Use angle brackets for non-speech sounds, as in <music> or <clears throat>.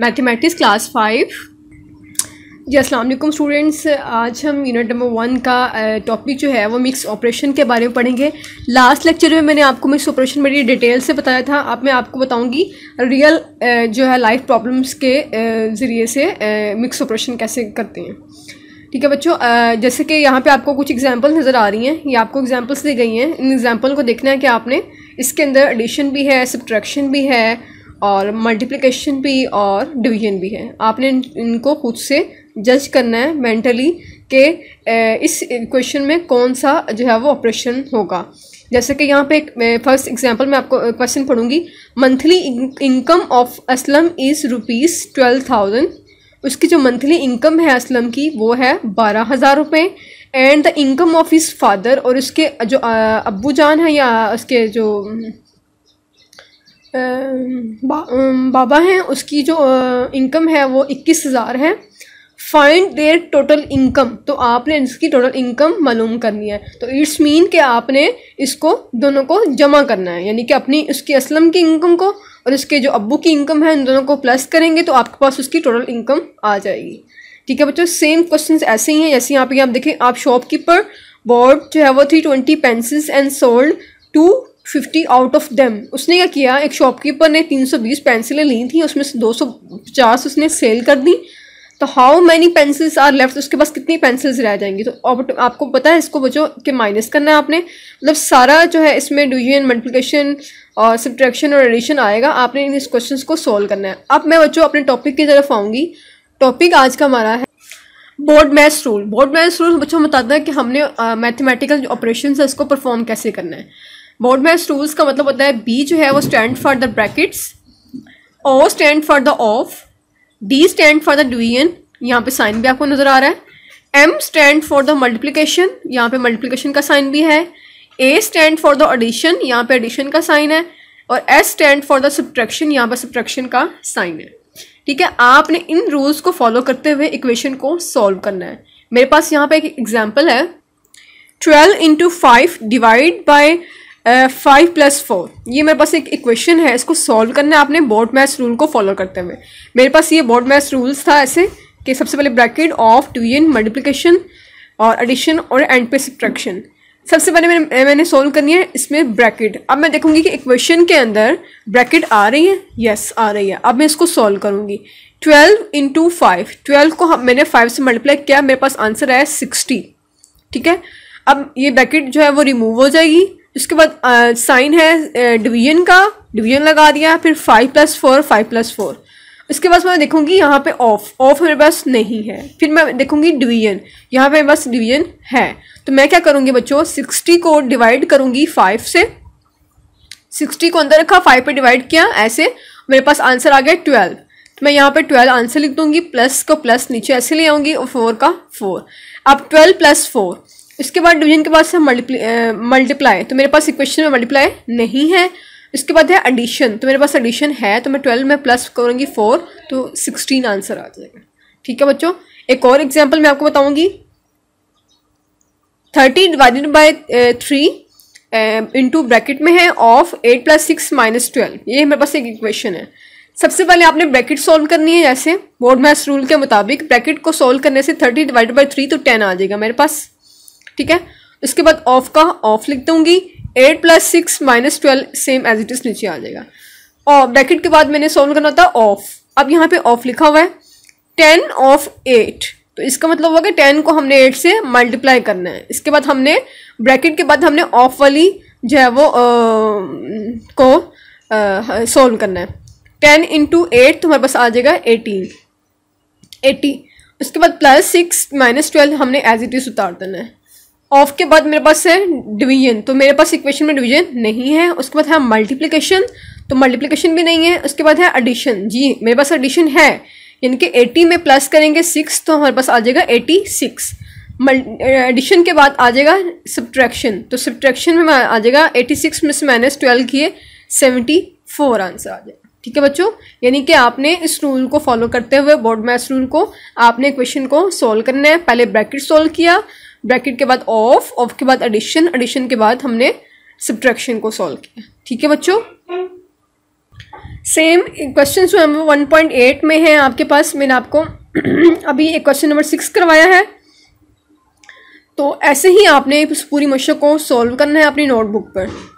mathematics class five जी Aslam students आज हम यूनिट नंबर वन का टॉपिक जो है वो मिक्स ऑपरेशन के बारे में पढ़ेंगे लास्ट लेक्चर में मैंने आपको मिक्स ऑपरेशन बड़ी डिटेल से बताया था अब मैं आपको बताऊंगी रियल जो है लाइफ प्रॉब्लम्स के ज़रिए से मिक्स ऑपरेशन कैसे करते हैं ठीक है बच्चों जैसे कि यहाँ पर आपको कुछ एग्जाम्पल नज़र आ रही हैं ये आपको एग्जाम्पल्स दी गई हैं इन एग्ज़ाम्पल को देखना है कि आपने इसके अंदर एडिशन भी है सब्ट्रैक्शन भी है और मल्टीप्लिकेशन भी और डिवीजन भी है आपने इनको खुद से जज करना है मेंटली कि इस क्वेश्चन में कौन सा जो है वो ऑपरेशन होगा जैसे कि यहाँ पे एक फर्स्ट एग्जांपल मैं आपको क्वेश्चन पढ़ूंगी monthly income of Aslam is rupees twelve thousand उसकी जो मंथली इनकम है असलम की वो है बारह हज़ार रुपये and the income of his father और उसके जो अबू जान है या उसके जो बाबा हैं उसकी जो इनकम है वो इक्कीस हज़ार है फाइंड देयर टोटल इनकम तो आपने इसकी टोटल इनकम मालूम करनी है तो इट्स मीन कि आपने इसको दोनों को जमा करना है यानी कि अपनी उसकी असलम की इनकम को और उसके जो अब्बू की इनकम है इन दोनों को प्लस करेंगे तो आपके पास उसकी टोटल इनकम आ जाएगी ठीक है बच्चों सेम क्वेश्चन ऐसे ही हैं जैसे यहाँ पे आप देखें आप शॉपकीपर बॉर्ड जो है वो three twenty pencils and sold two fifty out of them उसने क्या किया एक शॉपकीपर ने तीन सौ बीस पेंसिलें ली थी उसमें से दो सौ पचास उसने सेल कर दी तो how many pencils are left उसके पास कितनी पेंसिल्स रह जाएंगी तो आपको पता है इसको बचो कि माइनस करना है आपने मतलब सारा जो है इसमें डिवीजन मल्टीप्लिकेशन और सब्ट्रैक्शन और एडिशन आएगा आपने इन इस क्वेश्चन को सॉल्व करना है अब मैं बच्चों अपने टॉपिक की तरफ आऊँगी टॉपिक आज का हमारा है BODMAS rule BODMAS rule बच्चों बताता है कि हमने मैथमेटिकल जो ऑपरेशन है उसको परफॉर्म कैसे करना है बोर्ड में रूल्स का मतलब होता है बी जो है वो stand for the brackets O stand for the of D stand for the division यहाँ पे साइन भी आपको नज़र आ रहा है M stand for the multiplication यहाँ पे मल्टीप्लीकेशन का साइन भी है A stand for the addition यहाँ पे एडिशन का साइन है और S stand for the subtraction यहाँ पर सब्ट्रैक्शन का साइन है ठीक है आपने इन रूल्स को फॉलो करते हुए इक्वेशन को सॉल्व करना है मेरे पास यहाँ पे एक एग्जाम्पल है twelve into five divide by five plus four ये मेरे पास एक इक्वेशन है इसको सॉल्व करना है आपने बोर्ड मैथ्स रूल को फॉलो करते हुए मेरे पास ये बोर्ड मैथ्स रूल्स था ऐसे कि सबसे पहले bracket of to in multiplication और एडिशन और एंड पे सब्ट्रैक्शन सबसे पहले मैंने मैंने सोल्व करनी है इसमें ब्रैकेट अब मैं देखूंगी कि इक्वेशन के अंदर ब्रैकेट आ रही है यस yes, आ रही है अब मैं इसको सोल्व करूंगी ट्वेल्व इंटू फाइव ट्वेल्व को हम मैंने फाइव से मल्टीप्लाई किया मेरे पास आंसर आया सिक्सटी ठीक है अब ये ब्रैकेट जो है वो रिमूव हो जाएगी उसके बाद साइन है डिवीजन का डिवीजन लगा दिया फिर five plus four five plus four इसके बाद मैं देखूंगी यहाँ पे ऑफ ऑफ मेरे पास नहीं है फिर मैं देखूंगी डिवीजन यहाँ पे मेरे पास डिवीजन है तो मैं क्या करूँगी बच्चों सिक्सटी को डिवाइड करूँगी फाइव से सिक्सटी को अंदर रखा फाइव पे डिवाइड किया ऐसे मेरे पास आंसर आ गया ट्वेल्व तो मैं यहाँ पे ट्वेल्व आंसर लिख दूंगी प्लस को प्लस नीचे ऐसे ले आऊँगी और फोर का फोर अब ट्वेल्व प्लस फोर इसके बाद डिवीजन के बाद से मल्टीप्ली मल्टीप्लाई तो मेरे पास इक्वेशन में मल्टीप्लाई नहीं है इसके बाद है एडिशन तो मेरे पास एडिशन है तो मैं ट्वेल्व में प्लस करूँगी फोर तो सिक्सटीन आंसर आ जाएगा ठीक है बच्चों एक और एग्जाम्पल मैं आपको बताऊँगी thirty divided by three into bracket में है of eight plus six minus twelve ये मेरे पास एक इक्वेशन है सबसे पहले आपने ब्रैकेट सॉल्व करनी है जैसे बोर्ड मैथ्स रूल के मुताबिक ब्रैकेट को सोल्व करने से थर्टी डिवाइडेड बाई थ्री तो टेन आ जाएगा मेरे पास ठीक है इसके बाद ऑफ का ऑफ लिख दूंगी eight plus six minus twelve same as it is नीचे आ जाएगा और ब्रैकेट के बाद मैंने सॉल्व करना था ऑफ अब यहाँ पे ऑफ लिखा हुआ है टेन ऑफ एट तो इसका मतलब होगा कि टेन को हमने एट से मल्टीप्लाई करना है इसके बाद हमने ब्रैकेट के बाद हमने ऑफ वाली जो है वो आ, को सॉल्व करना है टेन इंटू एट तो हमारे पास आ जाएगा एटीन एटी उसके बाद प्लस सिक्स माइनस ट्वेल्व हमने एज इट इज उतार देना है ऑफ के बाद मेरे पास है डिवीजन तो मेरे पास इक्वेशन में डिवीजन नहीं है उसके बाद है मल्टीप्लीकेशन तो मल्टीप्लिकेशन भी नहीं है उसके बाद है एडिशन जी मेरे पास एडिशन है यानी कि एटी में प्लस करेंगे सिक्स तो हमारे पास आ जाएगा एटी सिक्स एडिशन के बाद आ जाएगा सब्ट्रैक्शन तो सब्ट्रैक्शन में आ जाएगा एटी सिक्स में से माइनस ट्वेल्व किए सेवेंटी फोर आंसर आ जाएगा ठीक है बच्चों यानी कि आपने इस रूल को फॉलो करते हुए बोर्ड मैथ रूल को आपने क्वेश्चन को सॉल्व करना है पहले ब्रैकेट सॉल्व किया ब्रैकेट के बाद ऑफ ऑफ के बाद एडिशन एडिशन के बाद हमने सब्ट्रैक्शन को सॉल्व किया ठीक है बच्चों सेम क्वेश्चन जो है वन पॉइंट एट में है आपके पास मैंने आपको <clears throat> अभी एक क्वेश्चन नंबर सिक्स करवाया है तो ऐसे ही आपने इस पूरी मशक को सॉल्व करना है अपनी नोटबुक पर